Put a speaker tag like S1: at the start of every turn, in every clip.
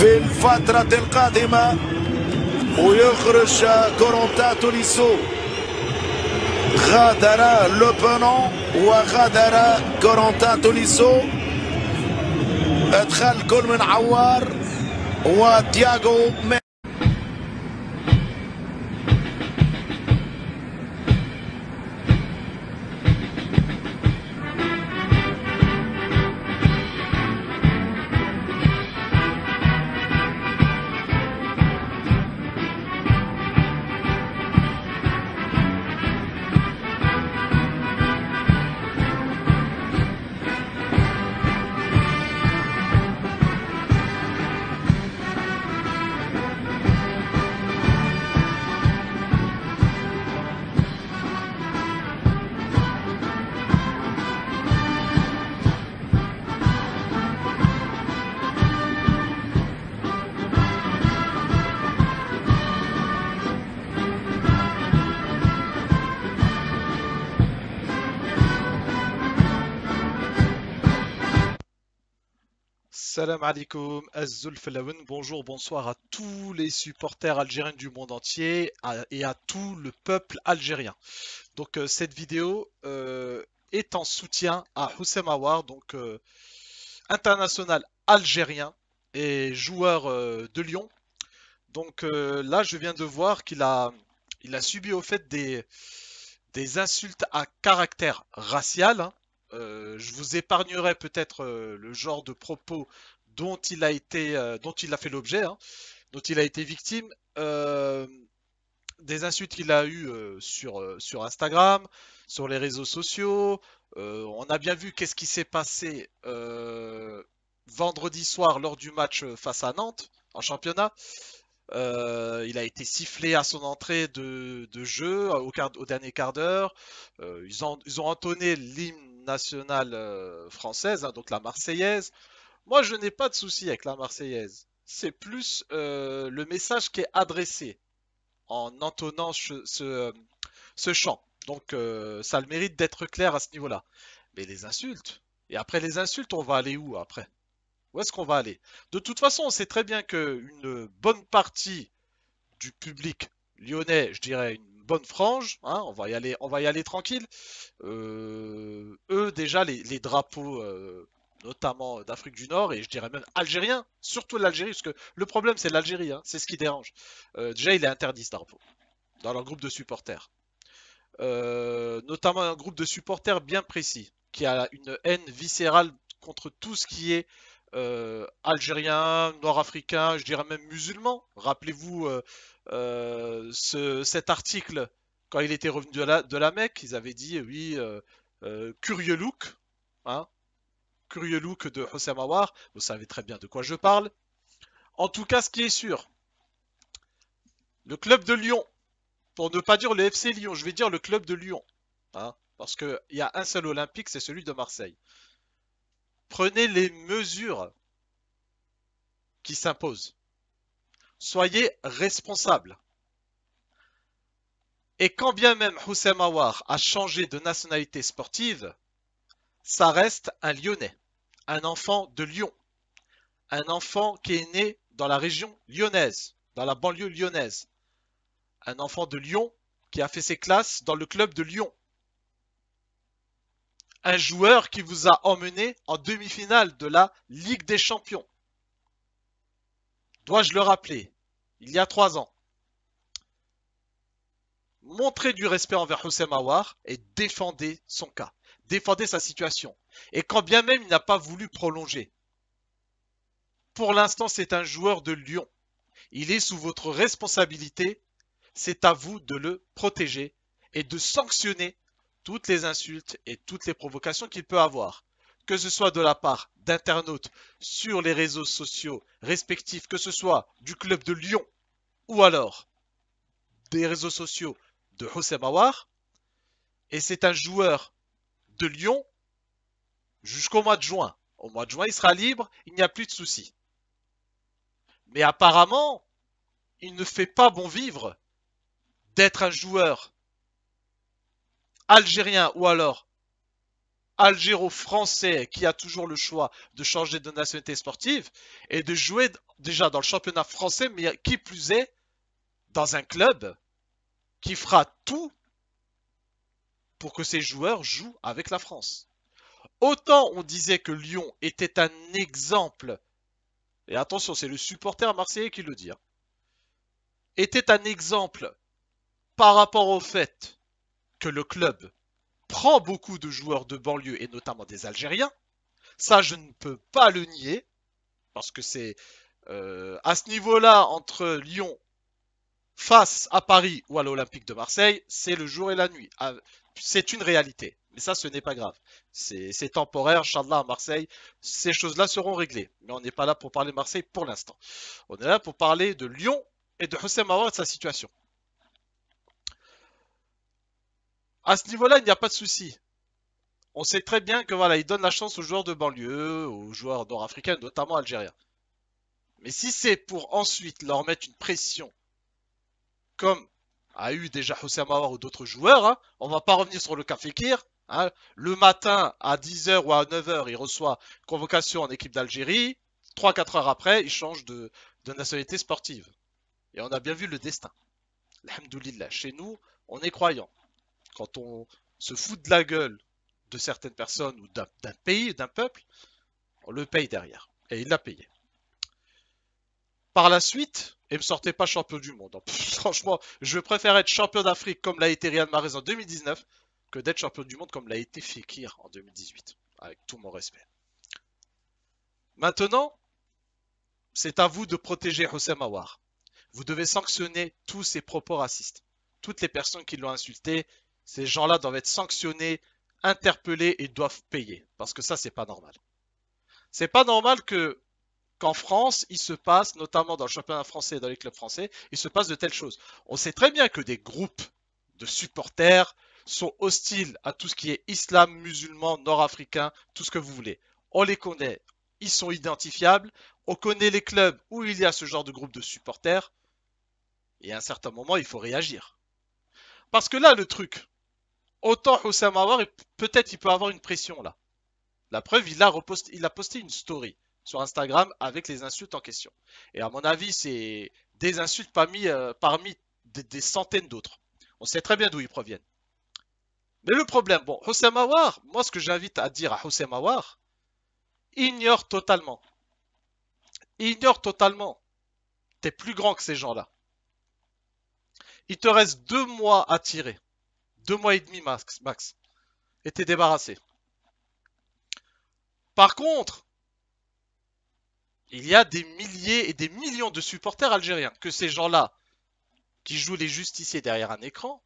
S1: في الفترة القادمة ويخرج كورونتا توليسو غادر لوبونون وغادر كورونتا توليسو ادخل كل من عوار وتياغو Salam alaikum, bonjour, bonsoir à tous les supporters algériens du monde entier et à tout le peuple algérien. Donc euh, cette vidéo euh, est en soutien à Houssem Awar, donc euh, international algérien et joueur de Lyon. Donc là je viens de voir qu'il a, subi au fait des, insultes à caractère racial. Hein, euh, je vous épargnerai peut-être euh, le genre de propos dont il a été, euh, dont il a fait l'objet, hein, dont il a été victime des insultes qu'il a eues sur, sur Instagram, sur les réseaux sociaux. on a bien vu qu'est-ce qui s'est passé vendredi soir lors du match face à Nantes en championnat. il a été sifflé à son entrée de, jeu au, dernier quart d'heure. Ils, ils, ont, entonné l'hymne nationale euh, française, hein, donc la Marseillaise. Moi, je n'ai pas de souci avec la Marseillaise. C'est plus euh, le message qui est adressé en entonnant ce, ce, euh, chant. Donc, ça le mérite d'être clair à ce niveau-là. Mais les insultes. Et après les insultes, on va aller où après Où est-ce qu'on va aller De toute façon, on sait très bien qu'une bonne partie du public lyonnais, je dirais une bonne frange, hein, on, va y aller, on va y aller tranquille. Euh, eux, déjà, les, drapeaux euh, notamment d'Afrique du Nord et je dirais même algérien, surtout l'Algérie, parce que le problème c'est l'Algérie, hein, c'est ce qui dérange. Euh, déjà, il est interdit ce drapeau dans leur groupe de supporters, notamment un groupe de supporters bien précis qui a une haine viscérale contre tout ce qui est euh, algérien, algériens, nord-africains, je dirais même musulman. Rappelez-vous euh, euh, cet article, quand il était revenu de la, de la Mecque, ils avaient dit, oui, curieux look, hein, curieux look de Hossein Mawar vous savez très bien de quoi je parle. En tout cas, ce qui est sûr, le club de Lyon, pour ne pas dire le FC Lyon, je vais dire le club de Lyon, hein, parce qu'il y a un seul olympique, c'est celui de Marseille. Prenez les mesures qui s'imposent. Soyez responsables. Et quand bien même Hussein Mawar a changé de nationalité sportive, ça reste un Lyonnais, un enfant de Lyon, un enfant qui est né dans la région lyonnaise, dans la banlieue lyonnaise, un enfant de Lyon qui a fait ses classes dans le club de Lyon un joueur qui vous a emmené en demi-finale de la Ligue des Champions. Dois-je le rappeler Il y a trois ans. Montrez du respect envers José Mawar et défendez son cas. Défendez sa situation. Et quand bien même il n'a pas voulu prolonger. Pour l'instant, c'est un joueur de Lyon. Il est sous votre responsabilité. C'est à vous de le protéger et de sanctionner toutes les insultes et toutes les provocations qu'il peut avoir, que ce soit de la part d'internautes sur les réseaux sociaux respectifs, que ce soit du club de Lyon ou alors des réseaux sociaux de Hossein Mawar. Et c'est un joueur de Lyon jusqu'au mois de juin. Au mois de juin, il sera libre, il n'y a plus de soucis. Mais apparemment, il ne fait pas bon vivre d'être un joueur algérien ou alors algéro-français qui a toujours le choix de changer de nationalité sportive et de jouer déjà dans le championnat français, mais qui plus est, dans un club qui fera tout pour que ses joueurs jouent avec la France. Autant on disait que Lyon était un exemple, et attention, c'est le supporter marseillais qui le dit, hein, était un exemple par rapport au fait que le club prend beaucoup de joueurs de banlieue et notamment des Algériens. Ça, je ne peux pas le nier parce que c'est euh, à ce niveau-là entre Lyon face à Paris ou à l'Olympique de Marseille, c'est le jour et la nuit. Ah, c'est une réalité. Mais ça, ce n'est pas grave. C'est temporaire, Inch'Allah, à Marseille. Ces choses-là seront réglées. Mais on n'est pas là pour parler Marseille pour l'instant. On est là pour parler de Lyon et de Hossein Mawar, de sa situation. À ce niveau-là, il n'y a pas de souci. On sait très bien que voilà, il donne la chance aux joueurs de banlieue, aux joueurs nord-africains, notamment algériens. Mais si c'est pour ensuite leur mettre une pression, comme a eu déjà Hossein Mawar ou d'autres joueurs, on hein, on va pas revenir sur le café-kir. Hein. le matin à 10h ou à 9h, il reçoit convocation en équipe d'Algérie. 3-4 heures après, il change de, nationalité sportive. Et on a bien vu le destin. Alhamdoulilah, chez nous, on est croyants quand on se fout de la gueule de certaines personnes ou d'un pays, d'un peuple, on le paye derrière. Et il l'a payé. Par la suite, il me sortait pas champion du monde. franchement, je préfère être champion d'Afrique comme l'a été Riyad Mahrez en 2019 que d'être champion du monde comme l'a été Fekir en 2018. Avec tout mon respect. Maintenant, c'est à vous de protéger Hossein Mawar. Vous devez sanctionner tous ses propos racistes, toutes les personnes qui l'ont insulté, ces gens-là doivent être sanctionnés, interpellés et doivent payer. Parce que ça, c'est pas normal. C'est pas normal que qu'en France, il se passe, notamment dans le championnat français et dans les clubs français, il se passe de telles choses. On sait très bien que des groupes de supporters sont hostiles à tout ce qui est islam, musulman, nord-africain, tout ce que vous voulez. On les connaît, ils sont identifiables, on connaît les clubs où il y a ce genre de groupe de supporters, et à un certain moment, il faut réagir. Parce que là, le truc, autant Hussein Mawar, peut-être il peut avoir une pression là. La preuve, il a, il a posté une story sur Instagram avec les insultes en question. Et à mon avis, c'est des insultes parmi, euh, des, centaines d'autres. On sait très bien d'où ils proviennent. Mais le problème, bon, Hussein Mawar, moi ce que j'invite à dire à Hussein Mawar, ignore totalement. Ignore totalement. T'es plus grand que ces gens-là. Il te reste deux mois à tirer deux mois et demi max, max débarrassés. débarrassé. Par contre, il y a des milliers et des millions de supporters algériens que ces gens-là, qui jouent les justiciers derrière un écran,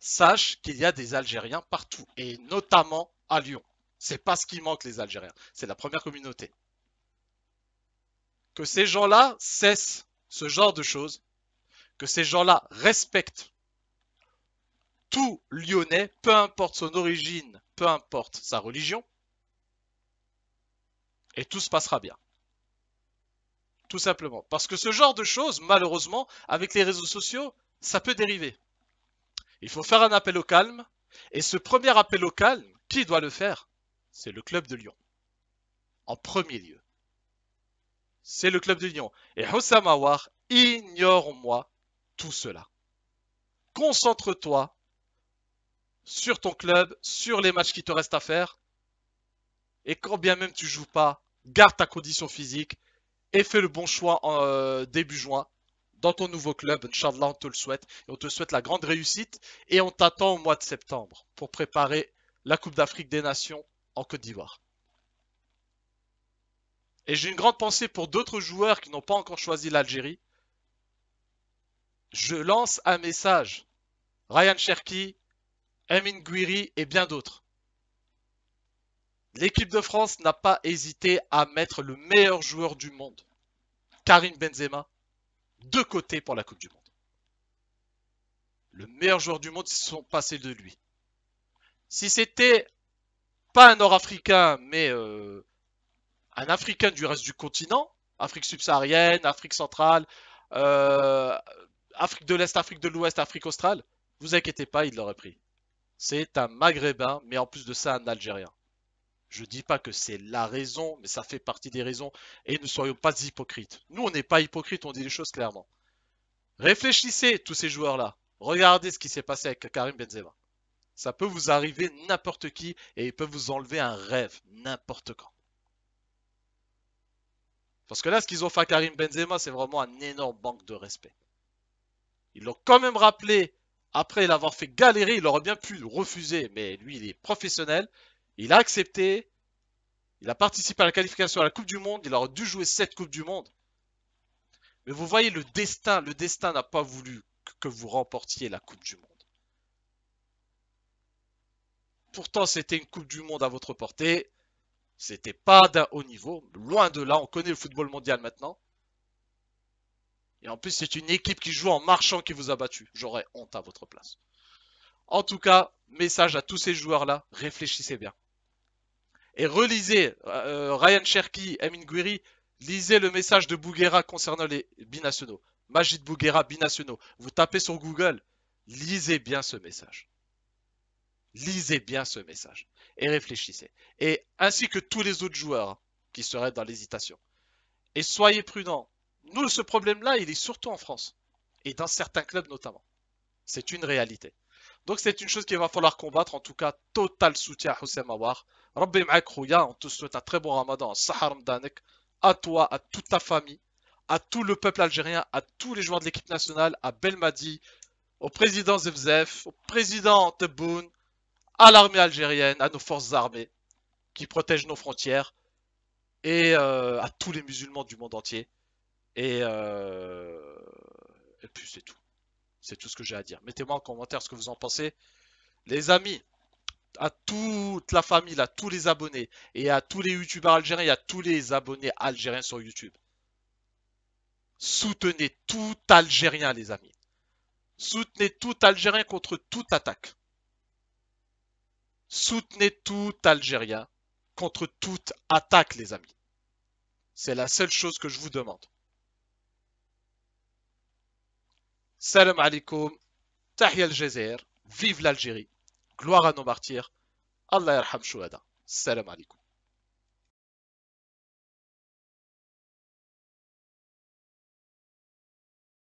S1: sachent qu'il y a des Algériens partout, et notamment à Lyon. C'est pas ce qui manque les Algériens, c'est la première communauté. Que ces gens-là cessent ce genre de choses, que ces gens-là respectent tout Lyonnais, peu importe son origine, peu importe sa religion, et tout se passera bien. Tout simplement. Parce que ce genre de choses, malheureusement, avec les réseaux sociaux, ça peut dériver. Il faut faire un appel au calme. Et ce premier appel au calme, qui doit le faire C'est le club de Lyon. En premier lieu. C'est le club de Lyon. Et Houssam ignore-moi tout cela. Concentre-toi sur ton club, sur les matchs qui te restent à faire. Et quand bien même tu joues pas, garde ta condition physique et fais le bon choix en euh, début juin dans ton nouveau club. Inch'Allah, on te le souhaite. Et on te souhaite la grande réussite. Et on t'attend au mois de septembre pour préparer la Coupe d'Afrique des Nations en Côte d'Ivoire. Et j'ai une grande pensée pour d'autres joueurs qui n'ont pas encore choisi l'Algérie. Je lance un message. Ryan Cherki, Amin Guiri et bien d'autres. L'équipe de France n'a pas hésité à mettre le meilleur joueur du monde, Karim Benzema, de côté pour la Coupe du Monde. Le meilleur joueur du monde se sont passés de lui. Si c'était pas un Nord-Africain, mais euh, un Africain du reste du continent, Afrique subsaharienne, Afrique centrale, euh, Afrique de l'Est, Afrique de l'Ouest, Afrique australe, vous inquiétez pas, il l'aurait pris. C'est un maghrébin, mais en plus de ça, un algérien. Je ne dis pas que c'est la raison, mais ça fait partie des raisons. Et ne soyons pas hypocrites. Nous, on n'est pas hypocrites, on dit les choses clairement. Réfléchissez, tous ces joueurs-là. Regardez ce qui s'est passé avec Karim Benzema. Ça peut vous arriver n'importe qui et il peut vous enlever un rêve n'importe quand. Parce que là, ce qu'ils ont fait à Karim Benzema, c'est vraiment un énorme manque de respect. Ils l'ont quand même rappelé après l'avoir fait galérer, il aurait bien pu refuser, mais lui, il est professionnel. Il a accepté. Il a participé à la qualification à la Coupe du Monde. Il aurait dû jouer cette Coupe du Monde. Mais vous voyez, le destin, le destin n'a pas voulu que vous remportiez la Coupe du Monde. Pourtant, c'était une Coupe du Monde à votre portée. C'était pas d'un haut niveau. Loin de là, on connaît le football mondial maintenant. Et en plus, c'est une équipe qui joue en marchant qui vous a battu. J'aurais honte à votre place. En tout cas, message à tous ces joueurs-là, réfléchissez bien. Et relisez euh, Ryan Cherky, Emin Guiri, lisez le message de Bouguera concernant les binationaux. de Bouguera, binationaux. Vous tapez sur Google, lisez bien ce message. Lisez bien ce message et réfléchissez. Et ainsi que tous les autres joueurs qui seraient dans l'hésitation. Et soyez prudents. Nous, ce problème-là, il est surtout en France et dans certains clubs notamment. C'est une réalité. Donc c'est une chose qu'il va falloir combattre. En tout cas, total soutien à Hussein Mawar Rabbi on te souhaite un très bon ramadan. Saharam Danek, à toi, à toute ta famille, à tout le peuple algérien, à tous les joueurs de l'équipe nationale, à Belmadi, au président Zevzef, au président Tebboune, à l'armée algérienne, à nos forces armées qui protègent nos frontières et euh, à tous les musulmans du monde entier. Et, euh... et puis c'est tout. C'est tout ce que j'ai à dire. Mettez-moi en commentaire ce que vous en pensez. Les amis, à toute la famille, à tous les abonnés, et à tous les youtubeurs algériens, à tous les abonnés algériens sur YouTube. Soutenez tout Algérien, les amis. Soutenez tout Algérien contre toute attaque. Soutenez tout Algérien contre toute attaque, les amis. C'est la seule chose que je vous demande. السلام عليكم تحيا الجزائر فيف لالجيري gloire نو nos الله يرحم الشهداء السلام عليكم